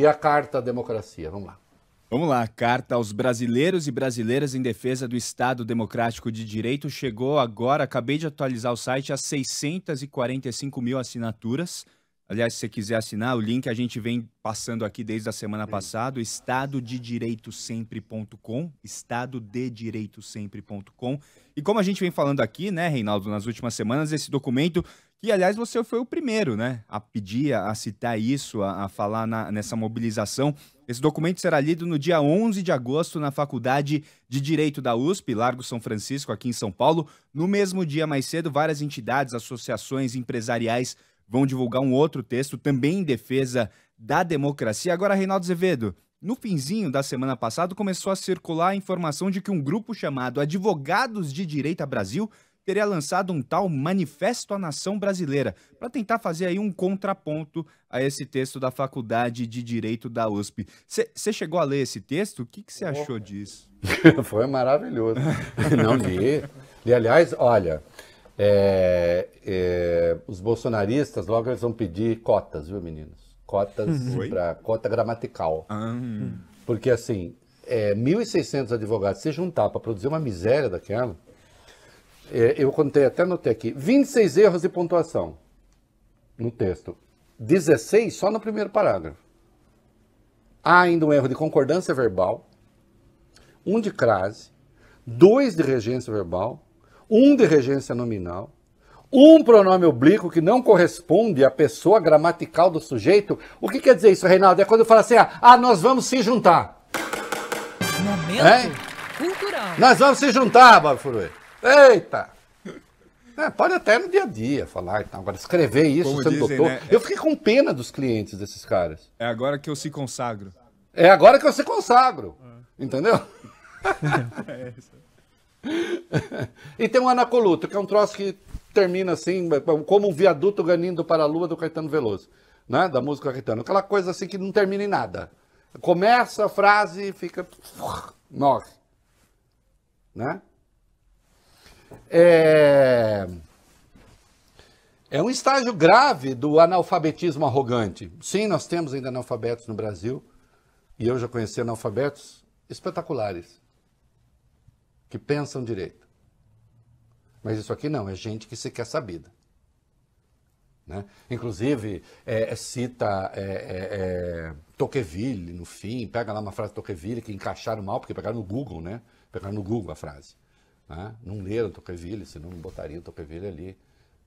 E a carta à democracia, vamos lá. Vamos lá, a carta aos brasileiros e brasileiras em defesa do Estado Democrático de Direito chegou agora, acabei de atualizar o site, a 645 mil assinaturas. Aliás, se você quiser assinar, o link a gente vem passando aqui desde a semana Sim. passada, estadodedireitosempre.com estadodedireitosempre.com. E como a gente vem falando aqui, né, Reinaldo, nas últimas semanas, esse documento que, aliás, você foi o primeiro, né, a pedir, a citar isso, a, a falar na, nessa mobilização. Esse documento será lido no dia 11 de agosto na Faculdade de Direito da USP, Largo São Francisco, aqui em São Paulo. No mesmo dia, mais cedo, várias entidades, associações empresariais vão divulgar um outro texto, também em defesa da democracia. Agora, Reinaldo Azevedo, no finzinho da semana passada começou a circular a informação de que um grupo chamado Advogados de Direita Brasil teria lançado um tal Manifesto à Nação Brasileira, para tentar fazer aí um contraponto a esse texto da Faculdade de Direito da USP. Você chegou a ler esse texto? O que você achou disso? Foi maravilhoso. Não li. E, aliás, olha, é, é, os bolsonaristas logo eles vão pedir cotas, viu, meninos? Cotas uhum. para cota gramatical. Ah, hum. Porque, assim, é, 1.600 advogados se juntar para produzir uma miséria daquela é, eu contei até notei aqui, 26 erros de pontuação no texto. 16 só no primeiro parágrafo. Há ainda um erro de concordância verbal, um de crase, dois de regência verbal, um de regência nominal, um pronome oblíquo que não corresponde à pessoa gramatical do sujeito. O que quer dizer isso, Reinaldo? É quando eu falo assim, ah, ah, nós vamos se juntar. Momento é? cultural. Nós vamos se juntar, Bafurui. Eita! É, pode até no dia a dia falar e então. tal. Agora, escrever isso Como sendo dizem, doutor. Né? Eu fiquei com pena dos clientes desses caras. É agora que eu se consagro. É agora que eu se consagro. Entendeu? É e tem um anacoluto, que é um troço que termina assim, como um viaduto ganindo para a lua do Caetano Veloso, né? Da música Caetano. Aquela coisa assim que não termina em nada. Começa a frase e fica. Morre. Né? é, é um estágio grave do analfabetismo arrogante. Sim, nós temos ainda analfabetos no Brasil, e eu já conheci analfabetos espetaculares, que pensam direito. Mas isso aqui não, é gente que se quer sabida. Né? Inclusive, é, é cita é, é, é, Tocqueville no fim, pega lá uma frase de Tocqueville que encaixaram mal, porque pegaram no Google, né? Pegaram no Google a frase. Né? Não leram Tocqueville, senão não botaria Tocqueville ali.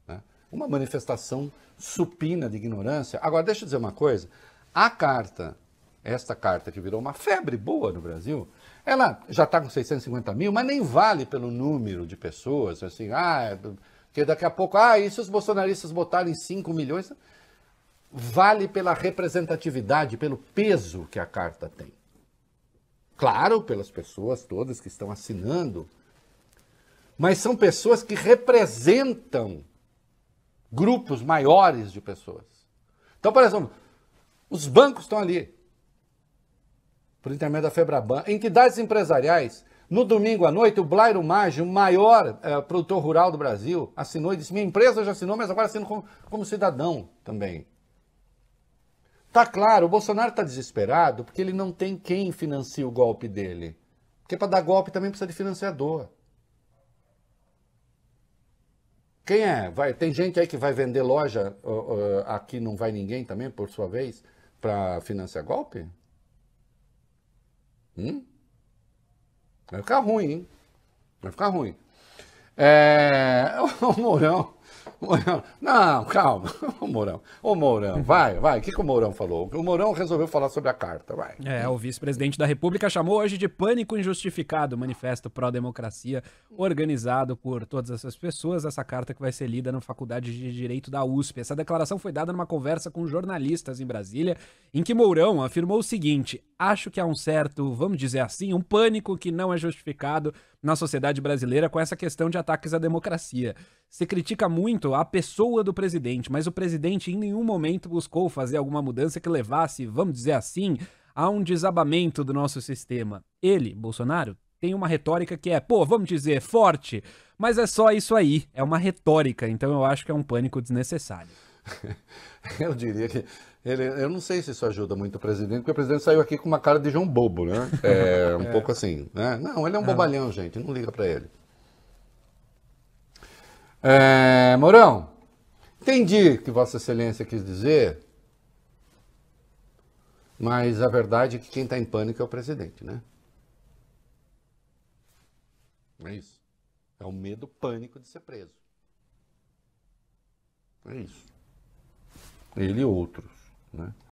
Né? Uma manifestação supina de ignorância. Agora, deixa eu dizer uma coisa. A carta, esta carta que virou uma febre boa no Brasil, ela já está com 650 mil, mas nem vale pelo número de pessoas, assim, ah, é, porque daqui a pouco, ah, e se os bolsonaristas botarem 5 milhões? Vale pela representatividade, pelo peso que a carta tem. Claro, pelas pessoas todas que estão assinando, mas são pessoas que representam grupos maiores de pessoas. Então, por exemplo, os bancos estão ali, por intermédio da Febraban, entidades empresariais. No domingo à noite, o Blairo Maggi, o maior é, produtor rural do Brasil, assinou e disse: Minha empresa já assinou, mas agora assino como, como cidadão também. Tá claro, o Bolsonaro está desesperado porque ele não tem quem financie o golpe dele. Porque para dar golpe também precisa de financiador. Quem é? Vai, tem gente aí que vai vender loja, uh, uh, aqui não vai ninguém também, por sua vez, para financiar golpe? Hum? Vai ficar ruim, hein? Vai ficar ruim. É, o Mourão não, calma. o Mourão, O Mourão, vai, vai. O que, que o Mourão falou? O Mourão resolveu falar sobre a carta, vai. É, o vice-presidente da República chamou hoje de pânico injustificado o manifesto pró-democracia organizado por todas essas pessoas. Essa carta que vai ser lida na Faculdade de Direito da USP. Essa declaração foi dada numa conversa com jornalistas em Brasília, em que Mourão afirmou o seguinte: acho que há um certo, vamos dizer assim, um pânico que não é justificado na sociedade brasileira com essa questão de ataques à democracia. Se critica muito a pessoa do presidente, mas o presidente em nenhum momento buscou fazer alguma mudança que levasse, vamos dizer assim, a um desabamento do nosso sistema. Ele, Bolsonaro, tem uma retórica que é, pô, vamos dizer, forte, mas é só isso aí, é uma retórica, então eu acho que é um pânico desnecessário. eu diria que ele, eu não sei se isso ajuda muito o presidente, porque o presidente saiu aqui com uma cara de João Bobo, né? É, um é. pouco assim, né? Não, ele é um bobalhão, gente, não liga para ele. É, Mourão, entendi o que Vossa Excelência quis dizer, mas a verdade é que quem está em pânico é o presidente, né? É isso. É o medo pânico de ser preso. É isso. Ele e outros, né?